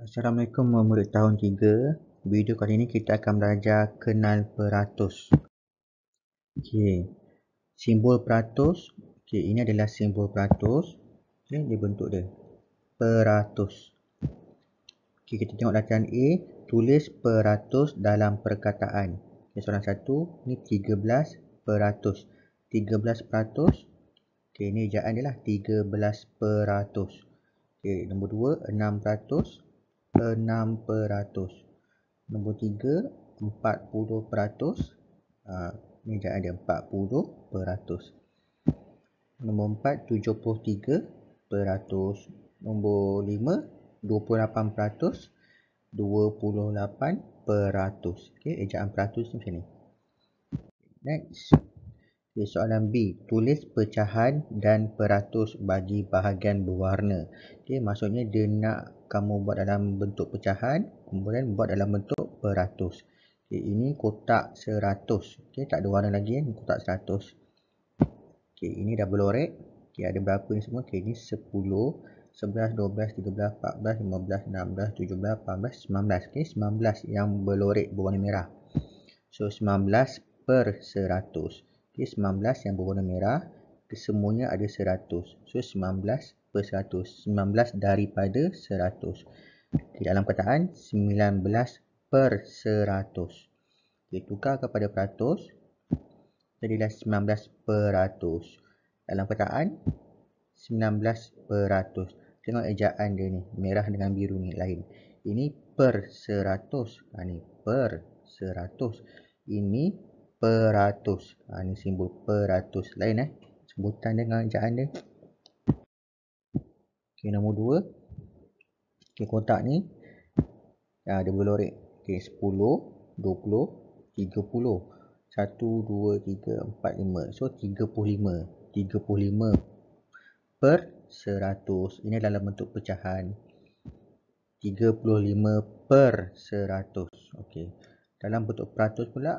Assalamualaikum murid tahun 3. Video kali ini kita akan belajar kenal peratus. Okey. Simbol peratus. Okey, ini adalah simbol peratus. Okay, ini bentuk dia. Peratus. Okey, kita tengok latihan A, tulis peratus dalam perkataan. Okay, soalan 1, ni 13 peratus. 13 peratus. Okey, ini ejaan dia lah 13 peratus. Okey, nombor 2 600 enam peratus. Nombor tiga, empat puluh peratus. Ini ha, dah ada empat puluh peratus. Nombor empat, tujuh puluh tiga peratus. Nombor lima, dua puluh lapan peratus. Dua puluh lapan peratus. Okey, ejaan peratus ni macam ni. Next. Okay, soalan B, tulis pecahan dan peratus bagi bahagian berwarna. Okay, maksudnya dia nak kamu buat dalam bentuk pecahan, kemudian buat dalam bentuk peratus. Okay, ini kotak seratus. Okay, tak ada warna lagi, ini kotak seratus. Okay, ini dah berlorek. Okay, ada berapa ni semua? Okay, ini 10, 11, 12, 13, 14, 15, 16, 17, 18, 19. Okay, 19 yang berlorek berwarna merah. So, 19 per 100. Okay, 19 yang berwarna merah. Kesemuanya ada 100. So, 19 per 100. 19 daripada 100. Di dalam kataan, 19 per 100. Okay, tukar kepada peratus. Jadilah 19 per 100. Dalam kataan, 19 per 100. Tengok ejaan dia ni. Merah dengan biru ni lain. Ini per 100. Ha, ni per 100. Ini peratus. Ha, ni simbol peratus. Lain eh. Sebutan dengan ejaan dia. Okey, nombor dua. Okey, kotak ni. Ha, dia berlorek. Okey, sepuluh, dua puluh, tiga puluh. Satu, dua, tiga, empat, lima. So, tiga puluh lima. Tiga puluh lima per seratus. Ini dalam bentuk pecahan. Tiga puluh lima per seratus. Okey. Dalam bentuk peratus pula,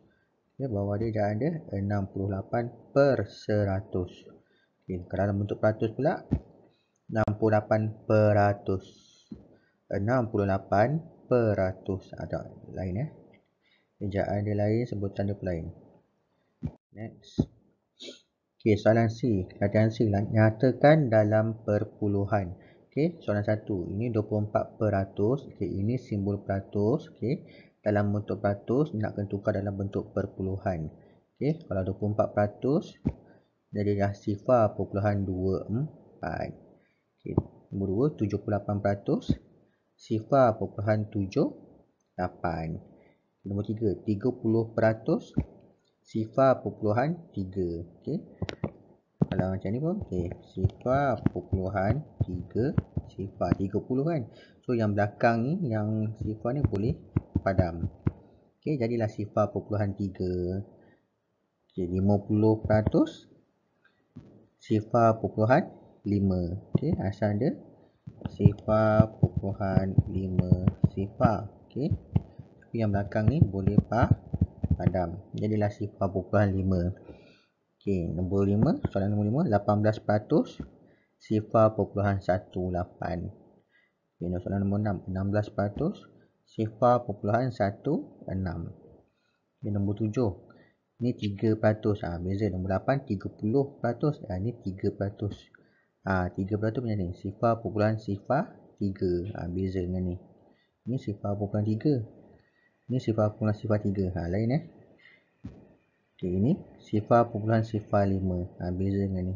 ya, bahawa dia dah ada 68 per 100 okay, kalau dalam bentuk peratus pula 68 per 100 68 per 100 ada ah, lain ya eh. Kejayaan dia lain, sebutan dia lain. Next. Okey, soalan C. Kerajaan C lah. Nyatakan dalam perpuluhan. Okey, soalan satu. Ini 24 peratus. Okey, ini simbol peratus. Okey, dalam bentuk peratus nak kena tukar dalam bentuk perpuluhan okey kalau 24% jadi dah sifar perpuluhan 2 empat okey nombor 2 78% sifar perpuluhan 7 8 nombor puluh 30% sifar perpuluhan tiga. okey kalau macam ni pun okey sifar perpuluhan tiga, sifar 30 kan so yang belakang ni yang sifar ni boleh padam. Okey, jadilah sifar perpuluhan tiga. Okey, lima puluh peratus. Sifar perpuluhan lima. Okey, asal dia. Sifar perpuluhan lima. Sifar. Okey. Tapi yang belakang ni boleh pah padam. Jadilah sifar perpuluhan lima. Okey, nombor lima. Soalan nombor lima. Lapan belas peratus. Sifar perpuluhan satu lapan. Okey, soalan nombor enam. Enam belas peratus sifar perpuluhan 1.6 Ini nombor 7 Ini 3% ha, Beza nombor 8 30% ha, Ini 3% ha, 3% macam ni Sifar perpuluhan sifar 3 ha, ah, Beza dengan ni Ini sifar perpuluhan 3 Ini sifar perpuluhan sifar 3 ha, Lain eh Okay, ini sifar perpuluhan sifar 5 ha, Beza dengan ni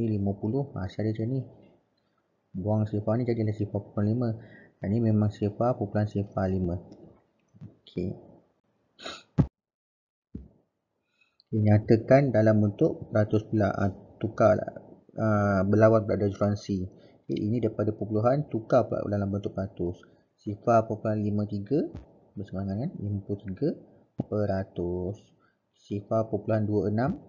Ini 50 ha, Asal ah, dia macam ni Buang sifar ni jadi sifar perpuluhan 5 ini memang sifar pukulan sifar 5. Okey. Dinyatakan dalam bentuk peratus pula. Ha, tukar lah. Ha, berlawan pula dari Okay, ini daripada puluhan tukar pula dalam bentuk kan? peratus. Sifar pukulan 53 bersama dengan kan? 53 peratus. Sifar pukulan 26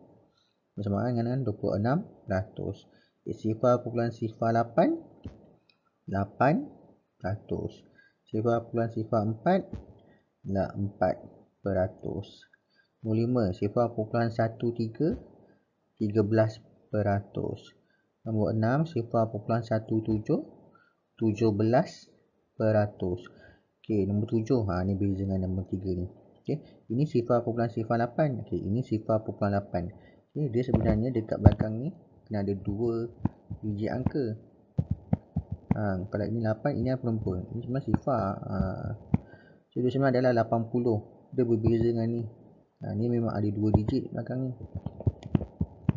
bersama dengan 26 peratus. Okay, sifar pukulan sifar 8 8 peratus. Sifar puluhan sifar 4 adalah 4 peratus. Nombor 5, sifar puluhan 1, 3, 13 peratus. Nombor 6, sifar puluhan 1, 7, 17 peratus. Okey, nombor 7, ha, ini beza dengan nombor 3 ni. Okey, ini sifar puluhan sifar 8. Okey, ini sifar puluhan 8. Okey, dia sebenarnya dekat belakang ni kena ada 2 biji angka ha, kalau ini 8 ini adalah perempuan ini sebenarnya sifar ha. so dia sebenarnya adalah 80 dia berbeza dengan ni ha, ni memang ada 2 digit belakang ni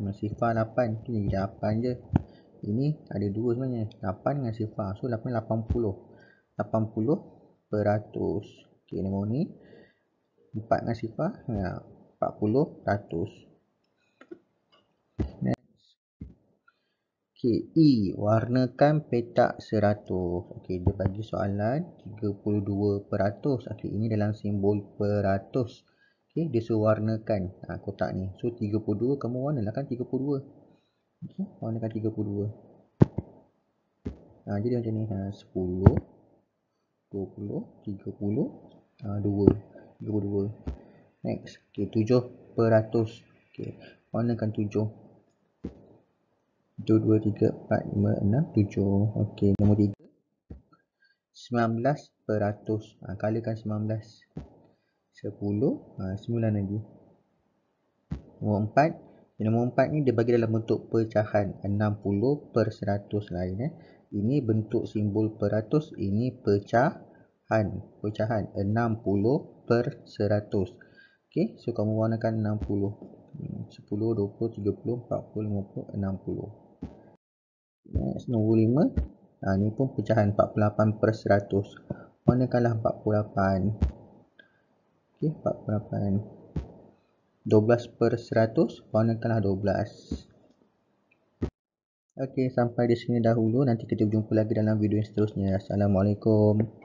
memang sifar 8 ini 8 je ini ada 2 sebenarnya 8 dengan sifar so 8 80 80 peratus ok nombor ni 4 dengan sifar ya, 40 peratus Okey, E warnakan petak 100. Okey, dia bagi soalan 32%. Okey, ini dalam simbol peratus. Okey, dia suruh warnakan ha, kotak ni. So 32 kamu warnakan 32. Okey, warnakan 32. Ha, jadi macam ni. Ha, 10 20 30 uh, 2 32. Next, okey, 7 peratus. Okay, warnakan 7. 1, 2, 3, 4, 5, 6, 7 ok, nombor 3 19 peratus ha, kalakan 19 10, ha, 9 lagi nombor 4 nombor 4 ni dia bagi dalam bentuk pecahan 60 per 100 lain eh. ini bentuk simbol peratus, ini pecahan pecahan 60 per 100 ok, so kamu warnakan 60 10, 20, 30, 40, 50, 60 95. nombor ha, ni pun pecahan 48 per 100. Mana kalah 48? Okey, 48. 12 per 100. kalah 12? Okey, sampai di sini dahulu. Nanti kita jumpa lagi dalam video yang seterusnya. Assalamualaikum.